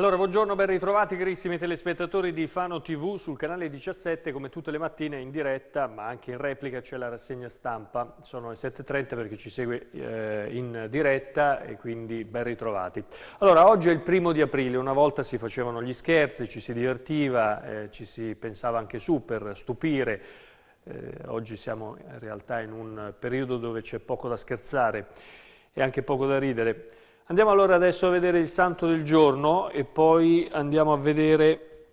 Allora, buongiorno, ben ritrovati carissimi telespettatori di Fano TV sul canale 17, come tutte le mattine in diretta, ma anche in replica c'è la rassegna stampa. Sono le 7.30 per chi ci segue eh, in diretta e quindi ben ritrovati. Allora, oggi è il primo di aprile, una volta si facevano gli scherzi, ci si divertiva, eh, ci si pensava anche su per stupire. Eh, oggi siamo in realtà in un periodo dove c'è poco da scherzare e anche poco da ridere. Andiamo allora adesso a vedere il santo del giorno e poi andiamo a vedere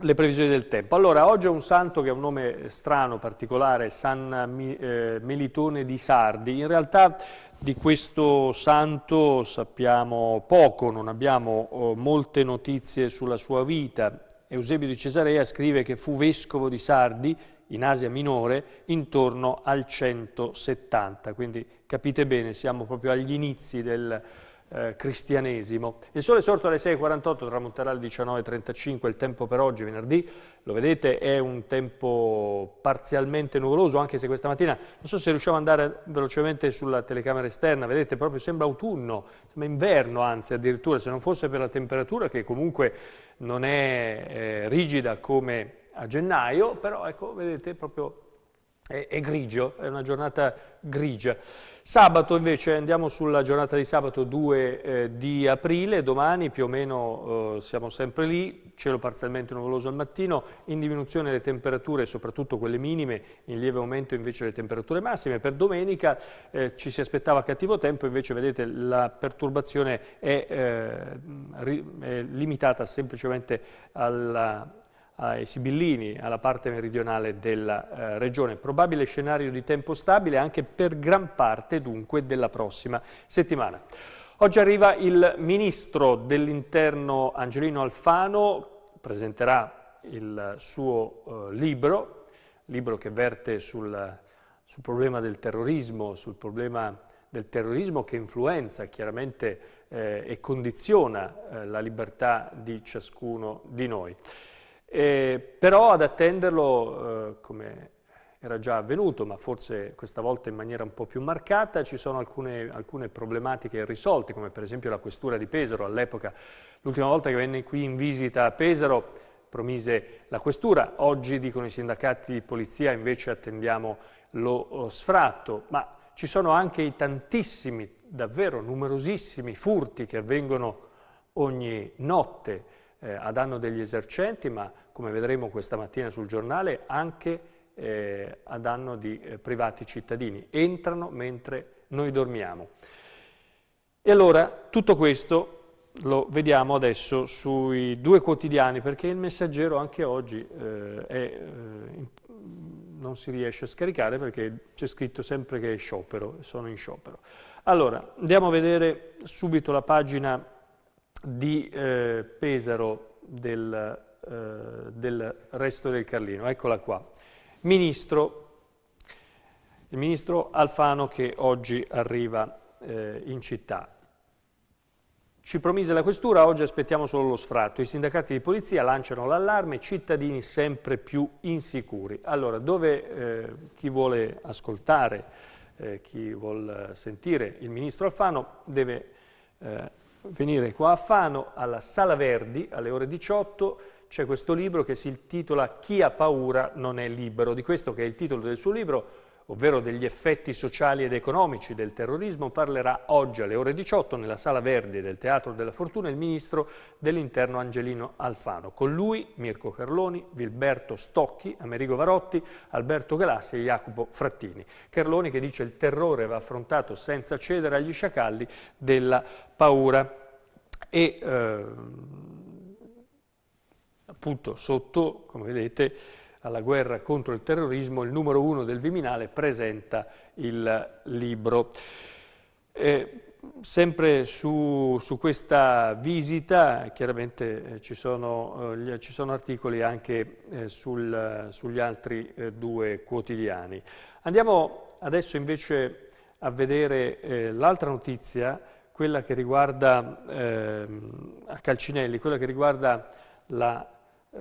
le previsioni del tempo. Allora, oggi è un santo che ha un nome strano, particolare, San eh, Melitone di Sardi. In realtà di questo santo sappiamo poco, non abbiamo oh, molte notizie sulla sua vita. Eusebio di Cesarea scrive che fu vescovo di Sardi in Asia Minore intorno al 170, quindi capite bene, siamo proprio agli inizi del eh, cristianesimo. Il sole è sorto alle 6.48, tramonterà alle 19.35, il tempo per oggi, venerdì, lo vedete, è un tempo parzialmente nuvoloso, anche se questa mattina, non so se riusciamo ad andare velocemente sulla telecamera esterna, vedete, proprio sembra autunno, sembra inverno anzi addirittura, se non fosse per la temperatura che comunque non è eh, rigida come a gennaio, però ecco, vedete, proprio è, grigio, è una giornata grigia. Sabato invece andiamo sulla giornata di sabato 2 eh, di aprile, domani più o meno eh, siamo sempre lì, cielo parzialmente nuvoloso al mattino, in diminuzione le temperature, soprattutto quelle minime, in lieve aumento invece le temperature massime. Per domenica eh, ci si aspettava cattivo tempo, invece vedete la perturbazione è, eh, ri, è limitata semplicemente alla, ai Sibillini, alla parte meridionale della eh, regione. Probabile scenario di tempo stabile anche per gran parte dunque della prossima settimana. Oggi arriva il ministro dell'interno Angelino Alfano, presenterà il suo eh, libro, libro che verte sul, sul problema del terrorismo, sul problema del terrorismo che influenza chiaramente eh, e condiziona eh, la libertà di ciascuno di noi. Eh, però ad attenderlo, eh, come era già avvenuto, ma forse questa volta in maniera un po' più marcata, ci sono alcune, alcune problematiche irrisolte, come per esempio la questura di Pesaro. All'epoca, l'ultima volta che venne qui in visita a Pesaro, promise la questura, oggi dicono i sindacati di polizia, invece attendiamo lo, lo sfratto, ma ci sono anche i tantissimi, davvero numerosissimi furti che avvengono ogni notte, eh, a danno degli esercenti, ma come vedremo questa mattina sul giornale, anche eh, a danno di eh, privati cittadini. Entrano mentre noi dormiamo. E allora tutto questo lo vediamo adesso sui due quotidiani, perché il messaggero anche oggi eh, è, eh, non si riesce a scaricare perché c'è scritto sempre che è sciopero, sono in sciopero. Allora, andiamo a vedere subito la pagina di eh, Pesaro del, eh, del resto del Carlino. Eccola qua. Ministro, il ministro Alfano che oggi arriva eh, in città. Ci promise la questura, oggi aspettiamo solo lo sfratto. I sindacati di polizia lanciano l'allarme, cittadini sempre più insicuri. Allora, dove eh, chi vuole ascoltare, eh, chi vuole sentire il ministro Alfano deve eh, venire qua a Fano, alla Sala Verdi, alle ore 18, c'è questo libro che si intitola Chi ha paura non è libero. Di questo che è il titolo del suo libro ovvero degli effetti sociali ed economici del terrorismo, parlerà oggi alle ore 18 nella Sala Verdi del Teatro della Fortuna il ministro dell'Interno Angelino Alfano. Con lui Mirko Carloni, Vilberto Stocchi, Amerigo Varotti, Alberto Galassi e Jacopo Frattini. Carloni che dice che il terrore va affrontato senza cedere agli sciacalli della paura. E eh, appunto sotto, come vedete, alla guerra contro il terrorismo, il numero uno del Viminale presenta il libro. Eh, sempre su, su, questa visita, chiaramente eh, ci, sono, eh, gli, ci, sono, articoli anche eh, sul, sugli altri eh, due quotidiani. Andiamo adesso invece a vedere eh, l'altra notizia, quella che riguarda ehm, a Calcinelli, quella che riguarda eh,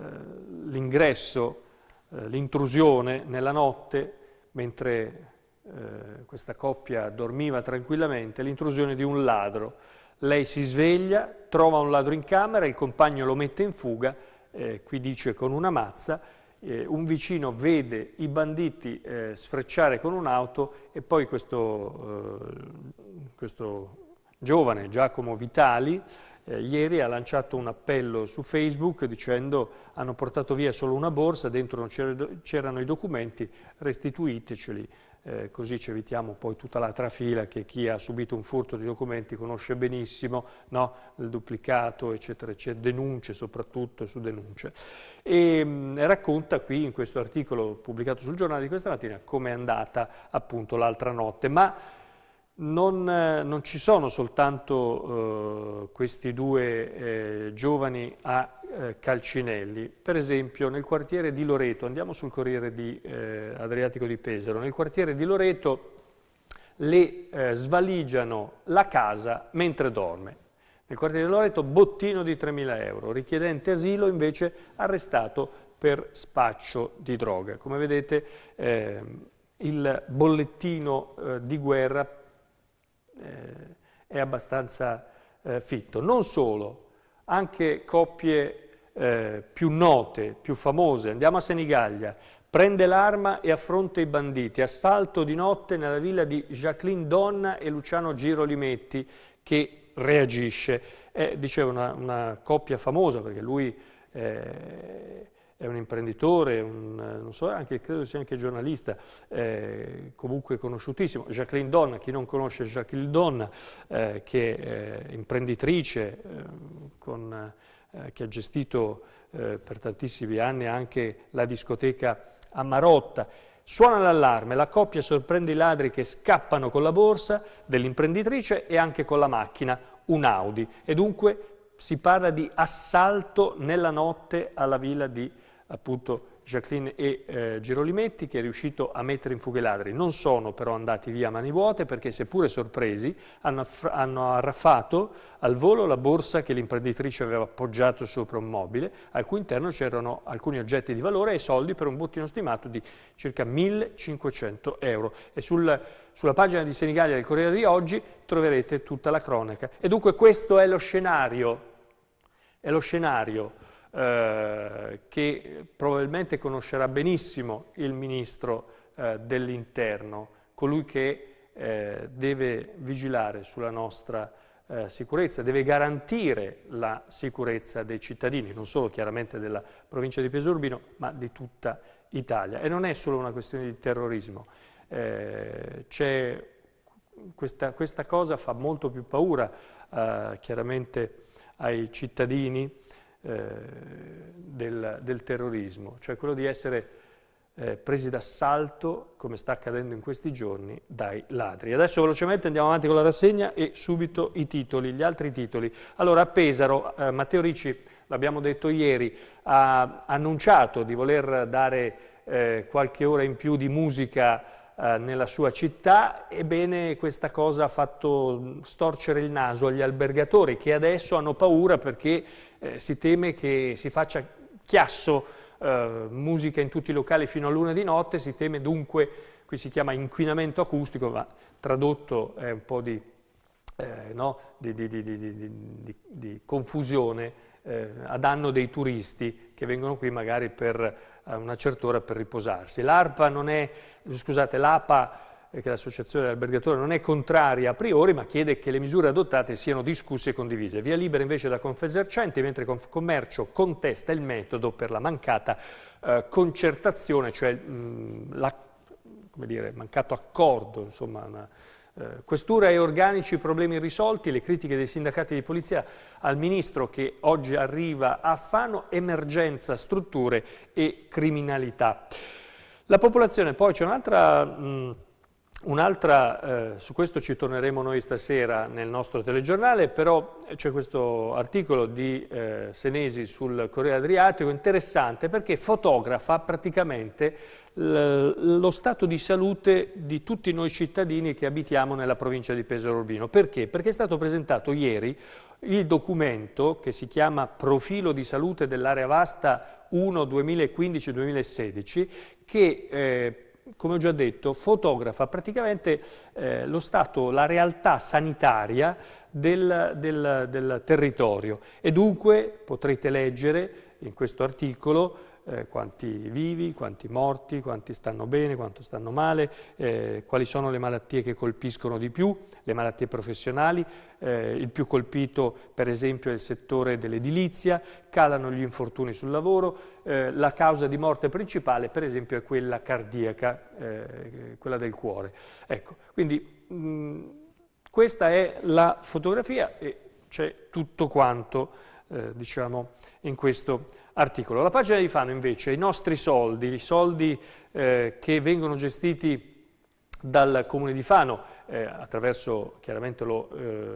l'ingresso eh, l'intrusione nella notte, mentre eh, questa coppia dormiva tranquillamente, l'intrusione di un ladro. Lei si sveglia, trova un ladro in camera, il compagno lo mette in fuga, eh, qui dice con una mazza, eh, un vicino vede i banditi eh, sfrecciare con un'auto e poi questo, eh, questo giovane Giacomo Vitali eh, ieri ha lanciato un appello su Facebook dicendo hanno portato via solo una borsa, dentro c'erano i documenti, restituiteceli, eh, così ci evitiamo poi tutta la trafila che chi ha subito un furto di documenti conosce benissimo, no? il duplicato, eccetera, eccetera, denunce soprattutto su denunce. E ehm, mh, racconta qui in questo articolo pubblicato sul giornale di questa mattina come è andata appunto l'altra notte. Ma non, eh, non, ci sono soltanto eh, questi due eh, giovani a eh, Calcinelli, per esempio nel quartiere di Loreto, andiamo sul Corriere di, eh, Adriatico di Pesaro, nel quartiere di Loreto le eh, svaligiano la casa mentre dorme. Nel quartiere di Loreto bottino di 3.000 euro, richiedente asilo invece arrestato per spaccio di droga. Come vedete ehm, il bollettino di guerra eh, è abbastanza eh, fitto. Non solo, anche coppie eh, più note, più famose, andiamo a Senigallia, prende l'arma e affronta i banditi, assalto di notte nella villa di Jacqueline Donna e Luciano Girolimetti che reagisce. È, eh, dicevo, una, una coppia famosa perché lui... Eh, è un imprenditore, un, eh, so, anche, credo sia anche giornalista, eh, comunque conosciutissimo. Jacqueline Donna, chi non conosce Jacqueline Donna, eh, che è eh, imprenditrice eh, con, che ha gestito per tantissimi anni anche la discoteca a Marotta. Suona l'allarme, la coppia sorprende i ladri che scappano con la borsa dell'imprenditrice e anche con la macchina, un Audi. E dunque si parla di assalto nella notte alla villa di appunto Jacqueline e eh, Girolimetti che è riuscito a mettere in fuga i ladri. Non sono però andati via a mani vuote perché seppure sorpresi hanno, hanno arraffato al volo la borsa che l'imprenditrice aveva appoggiato sopra un mobile, al cui interno c'erano alcuni oggetti di valore e soldi per un bottino stimato di circa 1.500 euro. E sul, sulla pagina di Senigallia del Corriere di oggi troverete tutta la cronaca. E dunque questo è lo scenario. È lo scenario eh, che probabilmente conoscerà benissimo il ministro eh, dell'interno, colui che eh, deve vigilare sulla nostra eh, sicurezza, deve garantire la sicurezza dei cittadini, non solo chiaramente della provincia di Pesorbino, ma di tutta Italia. E non è solo una questione di terrorismo, eh, questa, questa, cosa fa molto più paura eh, chiaramente ai cittadini, eh, del, del, terrorismo, cioè quello di essere eh, presi d'assalto, come sta accadendo in questi giorni, dai ladri. Adesso velocemente andiamo avanti con la rassegna e subito i titoli, gli altri titoli. Allora, a Pesaro, eh, Matteo Ricci, l'abbiamo detto ieri, ha annunciato di voler dare eh, qualche ora in più di musica eh, nella sua città, ebbene questa cosa ha fatto storcere il naso agli albergatori che adesso hanno paura perché eh, si teme che si faccia chiasso Uh, musica in tutti i locali fino a luna di notte, si teme dunque, qui si chiama inquinamento acustico, ma tradotto è un po' di, eh, no, di, di, di confusione eh, a danno dei turisti che vengono qui magari per eh, una certa ora per riposarsi. L'ARPA non è, scusate, l'APA che l'associazione albergatore non è contraria a priori, ma chiede che le misure adottate siano discusse e condivise. Via libera invece da Confesercenti, mentre Confcommercio contesta il metodo per la mancata eh, concertazione, cioè mh, la, dire, mancato accordo, insomma, una, eh, Questura e organici, problemi risolti, le critiche dei sindacati di polizia al ministro che oggi arriva a Fano, emergenza, strutture e criminalità. La popolazione, poi c'è un'altra Un'altra, eh, su questo ci torneremo noi stasera nel nostro telegiornale, però c'è questo articolo di eh, Senesi sul Corriere Adriatico interessante perché fotografa praticamente lo stato di salute di tutti noi cittadini che abitiamo nella provincia di Pesaro Urbino. Perché? Perché è stato presentato ieri il documento che si chiama Profilo di salute dell'area vasta 1 2015-2016 che eh, come ho già detto, fotografa praticamente eh, lo stato, la realtà sanitaria del, del, del territorio e dunque potrete leggere in questo articolo eh, quanti vivi, quanti morti, quanti stanno bene, quanto stanno male, eh, quali sono le malattie che colpiscono di più, le malattie professionali, eh, il più colpito per esempio è il settore dell'edilizia, calano gli infortuni sul lavoro, eh, la causa di morte principale per esempio è quella cardiaca, eh, quella del cuore. Ecco, quindi mh, questa è la fotografia e c'è tutto quanto eh, diciamo, in questo articolo. La pagina di Fano invece, i nostri soldi, i soldi eh, che vengono gestiti dal Comune di Fano eh, attraverso chiaramente lo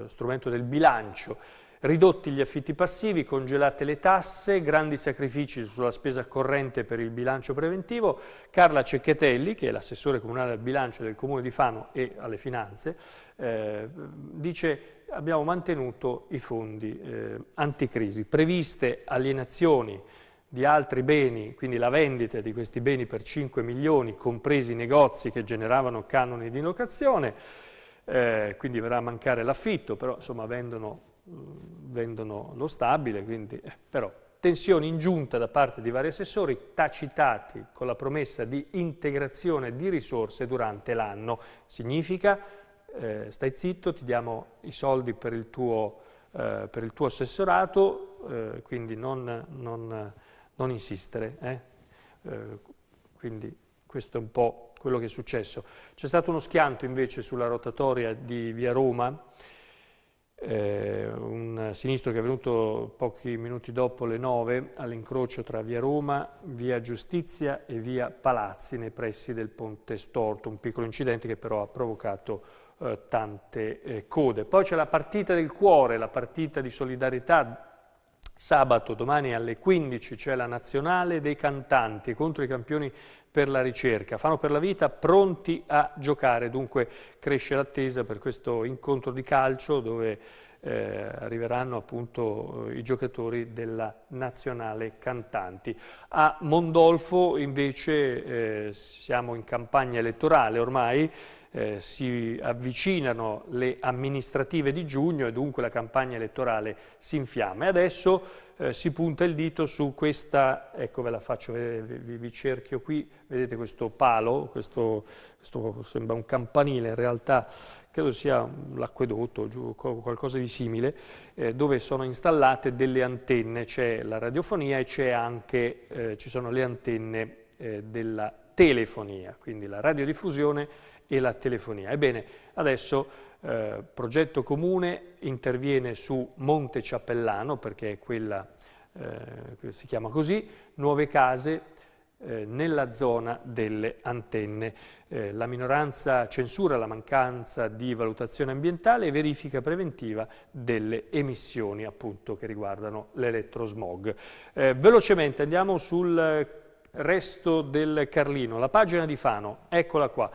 eh, strumento del bilancio Ridotti gli affitti passivi, congelate le tasse, grandi sacrifici sulla spesa corrente per il bilancio preventivo. Carla Cecchetelli, che è l'assessore comunale al bilancio del Comune di Fano e alle finanze, eh, dice abbiamo mantenuto i fondi eh, anticrisi. Previste alienazioni di altri beni, quindi la vendita di questi beni per 5 milioni, compresi i negozi che generavano canoni di locazione, eh, quindi verrà a mancare l'affitto, però insomma vendono eh, vendono lo stabile, quindi, eh, però tensioni in giunta da parte di vari assessori tacitati con la promessa di integrazione di risorse durante l'anno. Significa eh, stai zitto, ti diamo i soldi per il tuo, eh, per il tuo assessorato, eh, quindi non, non, non insistere. Eh. Eh, quindi questo è un po' quello che è successo. C'è stato uno schianto invece sulla rotatoria di Via Roma, eh, un sinistro che è venuto pochi minuti dopo le 9 all'incrocio tra via Roma, via Giustizia e via Palazzi nei pressi del Ponte Storto, un piccolo incidente che però ha provocato eh, tante eh, code. Poi c'è la partita del cuore, la partita di solidarietà Sabato, domani alle 15, c'è la nazionale dei cantanti contro i campioni per la ricerca. Fanno per la vita pronti a giocare, dunque cresce l'attesa per questo incontro di calcio dove eh, arriveranno appunto eh, i giocatori della nazionale cantanti. A Mondolfo invece eh, siamo in campagna elettorale ormai, eh, si avvicinano le amministrative di giugno e dunque la campagna elettorale si infiamma. E adesso eh, si punta il dito su questa, ecco ve la faccio, vedere, vi, vi, cerchio qui, vedete questo palo, questo, questo sembra un campanile in realtà, credo sia l'acquedotto o qualcosa di simile, eh, dove sono installate delle antenne, c'è la radiofonia e anche, eh, ci sono le antenne eh, della telefonia, quindi la radiodiffusione e la telefonia. Ebbene, adesso eh, Progetto Comune interviene su Monte Ciappellano, perché è quella, eh, si chiama così, nuove case eh, nella zona delle antenne. Eh, la minoranza censura la mancanza di valutazione ambientale e verifica preventiva delle emissioni appunto che riguardano l'elettrosmog. Eh, velocemente andiamo sul resto del Carlino, la pagina di Fano, eccola qua.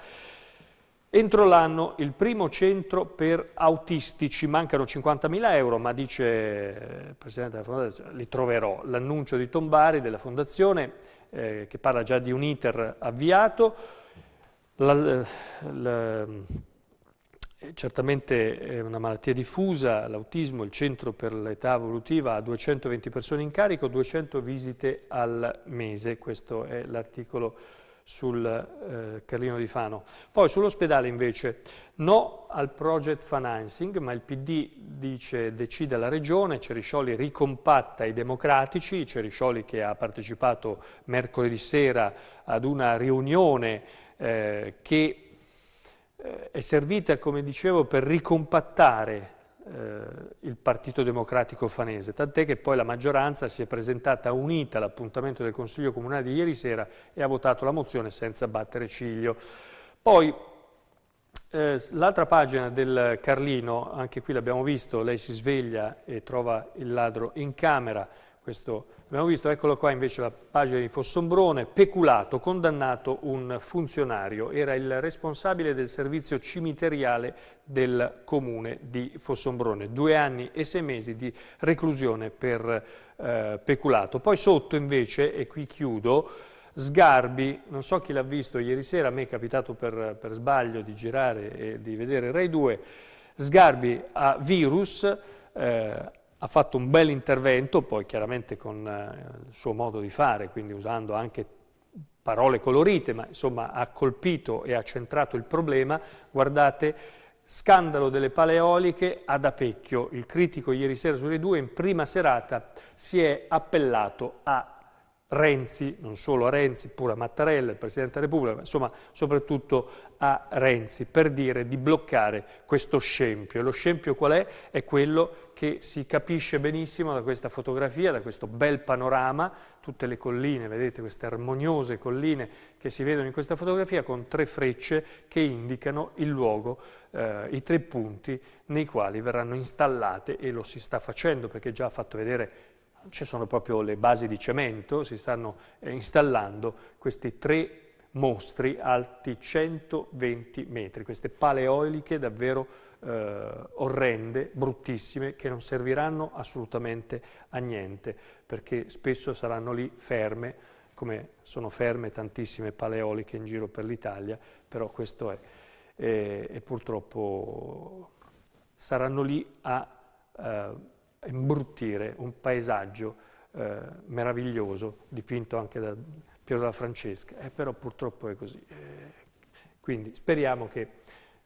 Entro l'anno il primo centro per autistici, mancano 50.000 euro, ma dice il eh, Presidente della Fondazione, li troverò. L'annuncio di Tombari della Fondazione, eh, che parla già di un iter avviato, la, eh, la, eh, certamente è una malattia diffusa, l'autismo, il centro per l'età evolutiva ha 220 persone in carico, 200 visite al mese, questo è l'articolo sul eh, Carlino di Fano. Poi sull'ospedale invece no al project financing, ma il PD dice decide la regione, Ceriscioli ricompatta i democratici, Ceriscioli che ha partecipato mercoledì sera ad una riunione eh, che eh, è servita, come dicevo, per ricompattare eh, il Partito Democratico Fanese, tant'è che poi la maggioranza si è presentata unita all'appuntamento del Consiglio Comunale di ieri sera e ha votato la mozione senza battere ciglio. Poi eh, l'altra pagina del Carlino, anche qui l'abbiamo visto, lei si sveglia e trova il ladro in camera, questo Abbiamo visto, eccolo qua invece la pagina di Fossombrone, peculato, condannato un funzionario, era il responsabile del servizio cimiteriale del comune di Fossombrone, due anni e sei mesi di reclusione per eh, peculato. Poi sotto invece, e qui chiudo, Sgarbi, non so chi l'ha visto ieri sera, a me è capitato per, per sbaglio di girare e di vedere Rai 2, Sgarbi a virus, eh, ha fatto un bel intervento, poi chiaramente con eh, il suo modo di fare, quindi usando anche parole colorite, ma insomma ha colpito e ha centrato il problema. Guardate, scandalo delle paleoliche ad Apecchio. Il critico ieri sera sulle Rai 2 in prima serata si è appellato a Renzi, non solo a Renzi, pure a Mattarella, il Presidente della Repubblica, ma insomma soprattutto a Renzi per dire di bloccare questo scempio. lo scempio qual è? È quello che si capisce benissimo da questa fotografia, da questo bel panorama, tutte le colline, vedete queste armoniose colline che si vedono in questa fotografia con tre frecce che indicano il luogo, eh, i tre punti nei quali verranno installate e lo si sta facendo perché già ha fatto vedere ci sono proprio le basi di cemento, si stanno eh, installando questi tre mostri alti 120 metri, queste paleoliche davvero eh, orrende, bruttissime, che non serviranno assolutamente a niente, perché spesso saranno lì ferme, come sono ferme tantissime paleoliche in giro per l'Italia, però questo è. E, e, purtroppo saranno lì a eh, imbruttire un paesaggio eh, meraviglioso, dipinto anche da Piero della Francesca, eh, però purtroppo è così. Eh, quindi speriamo che,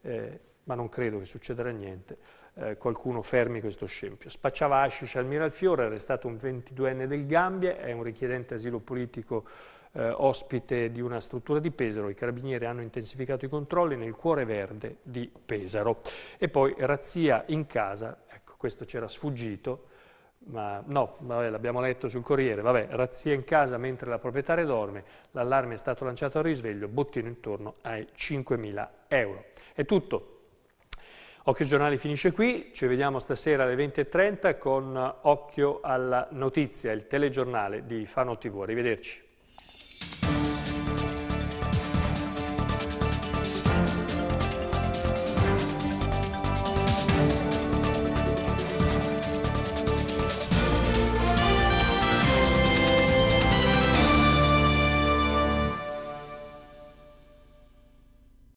eh, ma non credo che succederà niente, eh, qualcuno fermi questo scempio. Spacciava hashish al Miralfiore, è arrestato un 22enne del Gambia, è un richiedente asilo politico eh, ospite di una struttura di Pesaro. I carabinieri hanno intensificato i controlli nel cuore verde di Pesaro. E poi razzia in casa, ecco, questo c'era sfuggito, ma no, l'abbiamo letto sul Corriere, vabbè, razzia in casa mentre la proprietaria dorme, l'allarme è stato lanciato al risveglio, bottino intorno ai 5.000 euro. È tutto. Occhio Giornale finisce qui, ci vediamo stasera alle 20.30 con Occhio alla Notizia, il telegiornale di Fano TV. Arrivederci.